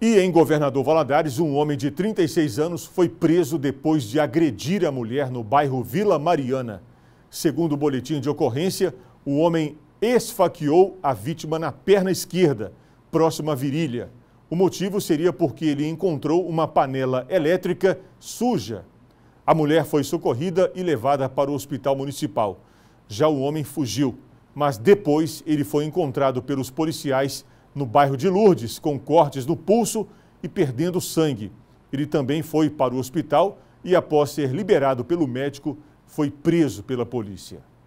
E em Governador Valadares, um homem de 36 anos foi preso depois de agredir a mulher no bairro Vila Mariana. Segundo o boletim de ocorrência, o homem esfaqueou a vítima na perna esquerda, próxima à virilha. O motivo seria porque ele encontrou uma panela elétrica suja. A mulher foi socorrida e levada para o hospital municipal. Já o homem fugiu, mas depois ele foi encontrado pelos policiais no bairro de Lourdes, com cortes no pulso e perdendo sangue. Ele também foi para o hospital e, após ser liberado pelo médico, foi preso pela polícia.